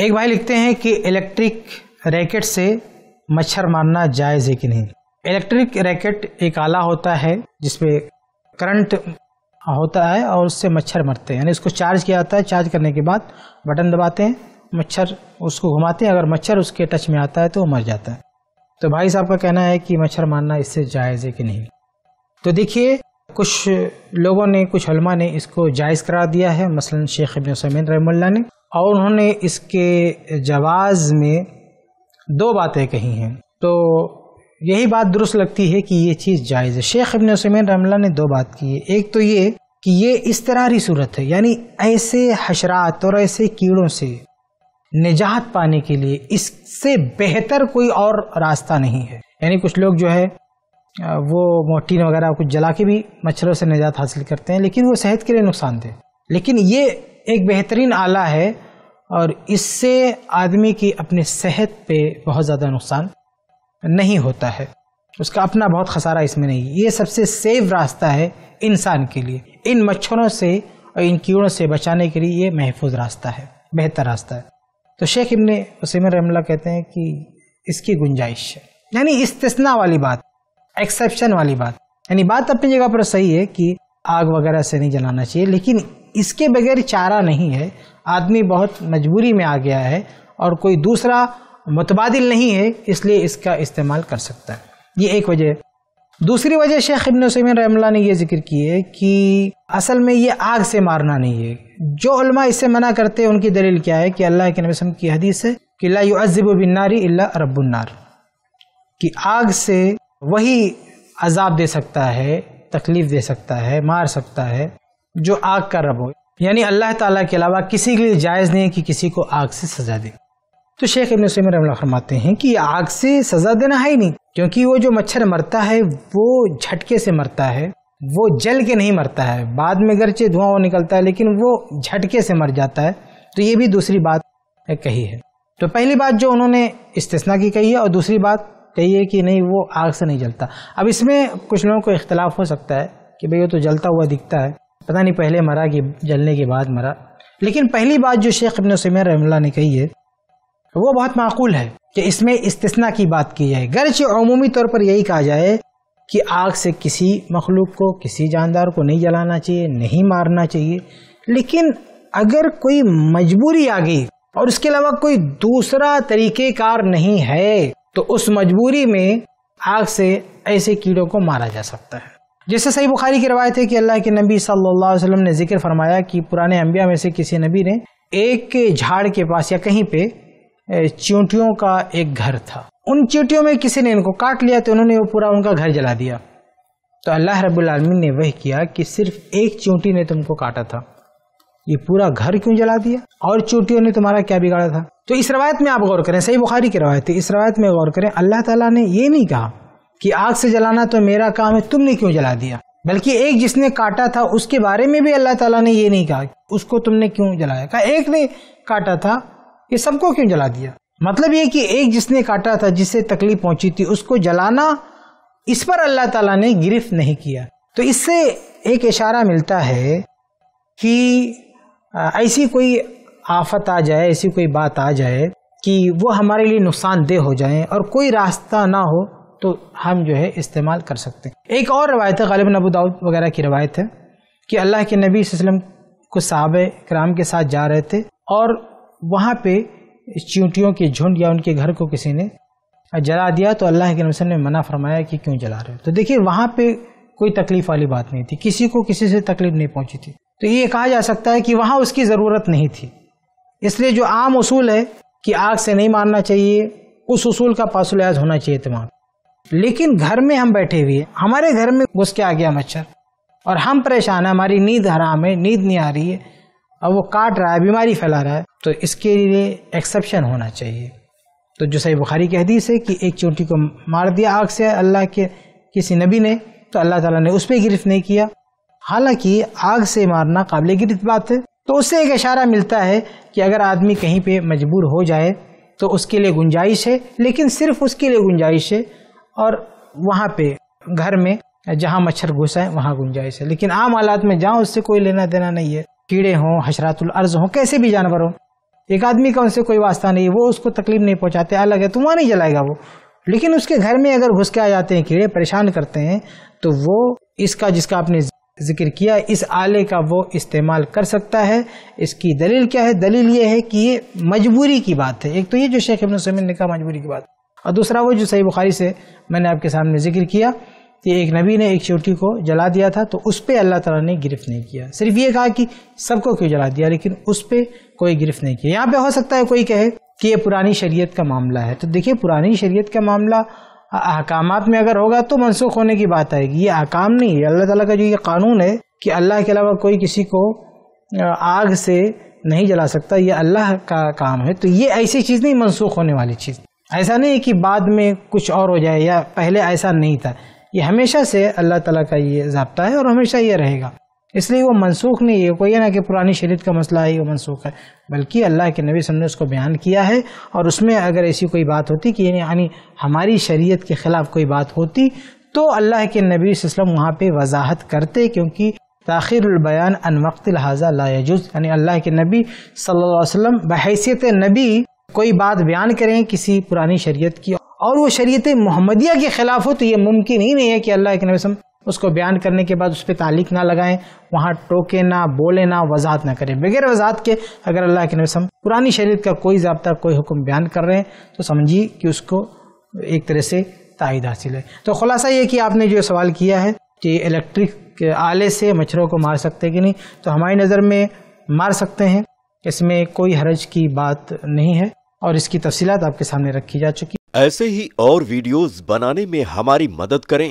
एक भाई लिखते हैं कि इलेक्ट्रिक रैकेट से मच्छर मारना जायज़ है कि नहीं इलेक्ट्रिक रैकेट एक आला होता है जिसमें करंट होता है और उससे मच्छर मरते हैं यानी उसको चार्ज किया जाता है चार्ज करने के बाद बटन दबाते हैं मच्छर उसको घुमाते हैं अगर मच्छर उसके टच में आता है तो वो मर जाता है तो भाई साहब का कहना है कि मच्छर मारना इससे जायज़ है कि नहीं तो देखिए कुछ लोगों ने कुछ हलमा ने इसको जायज़ करार दिया है मसलन शेख अबिन समीन रहमल्ला ने और उन्होंने इसके जवाज़ में दो बातें कही हैं तो यही बात दुरुस्त लगती है कि ये चीज़ जायज़ है शेख अबिन समीन रहमल्ला ने दो बात की है एक तो ये कि ये इसतरारी सूरत है यानी ऐसे हशरात और ऐसे कीड़ों से निजात पाने के लिए इससे बेहतर कोई और रास्ता नहीं है यानी कुछ लोग जो है वो मोटीन वगैरह कुछ जला के भी मच्छरों से निजात हासिल करते हैं लेकिन वो सेहत के लिए नुकसानदेह लेकिन ये एक बेहतरीन आला है और इससे आदमी की अपने सेहत पे बहुत ज़्यादा नुकसान नहीं होता है उसका अपना बहुत खसारा इसमें नहीं ये सबसे सेफ रास्ता है इंसान के लिए इन मच्छरों से और इन कीड़ों से बचाने के लिए ये महफूज रास्ता है बेहतर रास्ता है तो शेख इबन वसीम रमला कहते हैं कि इसकी गुंजाइश है यानी इस्तना वाली बात एक्सेप्शन वाली बात यानी बात अपनी जगह पर सही है कि आग वगैरह से नहीं जलाना चाहिए लेकिन इसके बगैर चारा नहीं है आदमी बहुत मजबूरी में आ गया है और कोई दूसरा मुतबादिल नहीं है इसलिए इसका इस्तेमाल कर सकता है ये एक वजह दूसरी वजह शेख इबन समीन रहमल्ला ने यह जिक्र की है कि असल में ये आग से मारना नहीं है जो उलमा इससे मना करते हैं उनकी दलील क्या है कि अल्लाह के नबी की हदीस है कि ला युअब बिन्नारी अल्ला रब्बुन्नार कि आग से वही अजाब दे सकता है तकलीफ दे सकता है मार सकता है जो आग का रब हो यानी अल्लाह ताला के अलावा किसी के लिए जायज़ नहीं है कि किसी को आग से सजा दे तो शेख इबन सैम फरमाते हैं कि आग से सजा देना है ही नहीं क्योंकि वो जो मच्छर मरता है वो झटके से मरता है वो जल के नहीं मरता है बाद में गरचे धुआं वो निकलता है लेकिन वो झटके से मर जाता है तो ये भी दूसरी बात कही है तो पहली बात जो उन्होंने इस्तना की कही है और दूसरी बात कहिए कि नहीं वो आग से नहीं जलता अब इसमें कुछ लोगों को इख्तलाफ हो सकता है कि भाई वो तो जलता हुआ दिखता है पता नहीं पहले मरा कि जलने के बाद मरा लेकिन पहली बात जो शेख इबन समैर रहमल्ला ने कही है वो बहुत माकूल है कि इसमें इस्तना की बात की जाए गरचे अमूमी तौर पर यही कहा जाए कि आग से किसी मखलूक को किसी जानदार को नहीं जलाना चाहिए नहीं मारना चाहिए लेकिन अगर कोई मजबूरी आ गई और उसके अलावा कोई दूसरा तरीक़ेकार नहीं है तो उस मजबूरी में आग से ऐसे कीड़ों को मारा जा सकता है जैसे सही बुखारी की रवायत है कि अल्लाह के नबी सल्लल्लाहु अलैहि वसल्लम ने जिक्र फरमाया कि पुराने अम्बिया में से किसी नबी ने एक झाड़ के पास या कहीं पे चींटियों का एक घर था उन चींटियों में किसी ने इनको काट लिया तो उन्होंने वो पूरा उनका घर जला दिया तो अल्लाह रबालमीन ने वह किया कि सिर्फ एक चींटी ने तुमको काटा था ये पूरा घर क्यों जला दिया और चोटियों ने तुम्हारा क्या बिगाड़ा था तो इस रवायत में आप गौर करें सही बुखारी की रवायत है इस रवायत में गौर करें अल्लाह ताला ने ये नहीं कहा कि आग से जलाना तो मेरा काम है तुमने क्यों जला दिया बल्कि एक जिसने काटा था उसके बारे में भी अल्लाह ताला ने ये नहीं कहा उसको तुमने क्यों जलाया कहा एक ने काटा था ये सबको क्यों जला दिया मतलब ये कि एक जिसने काटा था जिसे तकलीफ पहुंची थी उसको जलाना इस पर अल्लाह ताला ने गिरफ्त नहीं किया तो इससे एक इशारा मिलता है कि ऐसी कोई आफत आ जाए ऐसी कोई बात आ जाए कि वो हमारे लिए नुकसानदेह हो जाए और कोई रास्ता ना हो तो हम जो है इस्तेमाल कर सकते हैं एक और रवायत है गालिब नबू दाऊद वगैरह की रवायत है कि अल्लाह के नबी वसलम को साहब कराम के साथ जा रहे थे और वहाँ पे चींटियों के झुंड या उनके घर को किसी ने जला दिया तो अल्लाह के नबीसम ने मना फरमाया कि क्यों जला रहे हो तो देखिए वहाँ पे कोई तकलीफ़ वाली बात नहीं थी किसी को किसी से तकलीफ नहीं पहुँची थी तो ये कहा जा सकता है कि वहाँ उसकी ज़रूरत नहीं थी इसलिए जो आम उसूल है कि आग से नहीं मारना चाहिए उस उसूल का पासुलज होना चाहिए तमाम लेकिन घर में हम बैठे हुए हमारे घर में घुस के आ गया मच्छर और हम परेशान हैं हमारी नींद हराम है नींद नहीं आ रही है और वो काट रहा है बीमारी फैला रहा है तो इसके लिए एक्सेप्शन होना चाहिए तो जो सही बुखारी की हदीस है कि एक चोटी को मार दिया आग से अल्लाह के किसी नबी ने तो अल्लाह ताला ने उस पर गिरफ्त नहीं किया हालांकि आग से मारना काबिल गिरत बात है तो उससे एक इशारा मिलता है कि अगर आदमी कहीं पे मजबूर हो जाए तो उसके लिए गुंजाइश है लेकिन सिर्फ उसके लिए गुंजाइश है और वहाँ पे घर में जहाँ मच्छर घुसा है वहाँ गुंजाइश है लेकिन आम हालात में जहाँ उससे कोई लेना देना नहीं है कीड़े हों हशरातुल अर्ज हों कैसे भी जानवर हों एक आदमी का उनसे कोई वास्ता नहीं वो उसको तकलीफ नहीं पहुँचाते अलग है तो वहाँ नहीं जलाएगा वो लेकिन उसके घर में अगर घुस के आ जाते हैं कीड़े परेशान करते हैं तो वो इसका जिसका अपने जिक्र किया इस आले का वो इस्तेमाल कर सकता है इसकी दलील क्या है दलील ये है कि ये मजबूरी की बात है एक तो ये जो शेख इबन समीन ने कहा मजबूरी की बात और दूसरा वो जो सही बुखारी से मैंने आपके सामने जिक्र किया कि एक नबी ने एक चोटी को जला दिया था तो उस पर अल्लाह तला ने गिरफ्त नहीं किया सिर्फ ये कहा कि सबको क्यों जला दिया लेकिन उस पर कोई गिरफ्त नहीं किया यहाँ पे हो सकता है कोई कहे कि ये पुरानी शरीयत का मामला है तो देखिए पुरानी शरीयत का मामला अहकाम में अगर होगा तो मनसूख होने की बात आएगी ये अहकाम नहीं है अल्लाह ताला का जो ये कानून है कि अल्लाह के अलावा कोई किसी को आग से नहीं जला सकता ये अल्लाह का काम है तो ये ऐसी चीज़ नहीं मनसूख होने वाली चीज़ ऐसा नहीं है कि बाद में कुछ और हो जाए या पहले ऐसा नहीं था ये हमेशा से अल्लाह तला का ये जबता है और हमेशा ये रहेगा इसलिए वो मनसूख नहीं है कोई ना कि पुरानी शरीत का मसला है वो मनसूख है बल्कि अल्लाह के नबी ने उसको बयान किया है और उसमें अगर ऐसी कोई बात होती कि यानी हमारी शरीयत के ख़िलाफ़ कोई बात होती तो अल्लाह के नबी वसम वहाँ पर वजाहत करते क्योंकि ताखिरबयान अन वक्त लाजुज यानी अल्लाह के नबी सल्लल्लाहु अलैहि वसल्लम बहसीत नबी कोई बात बयान करें किसी पुरानी शरीयत की और वो शरीयत मोहम्मदिया के ख़िलाफ़ हो तो ये मुमकिन ही नहीं है कि अल्लाह के नबी उसको बयान करने के बाद उस पर तालीक ना लगाएं वहाँ टोके ना बोले ना वजाहत ना करें बगैर वजाहत के अगर अल्लाह के नबी पुरानी शरीत का कोई जबता कोई हुक्म बयान कर रहे हैं तो समझिए कि उसको एक तरह से तायद हासिल है तो खुलासा ये कि आपने जो सवाल किया है कि इलेक्ट्रिक के आले से मच्छरों को मार सकते कि नहीं तो हमारी नज़र में मार सकते हैं इसमें कोई हरज की बात नहीं है और इसकी तफसीत आपके सामने रखी जा चुकी ऐसे ही और वीडियोस बनाने में हमारी मदद करें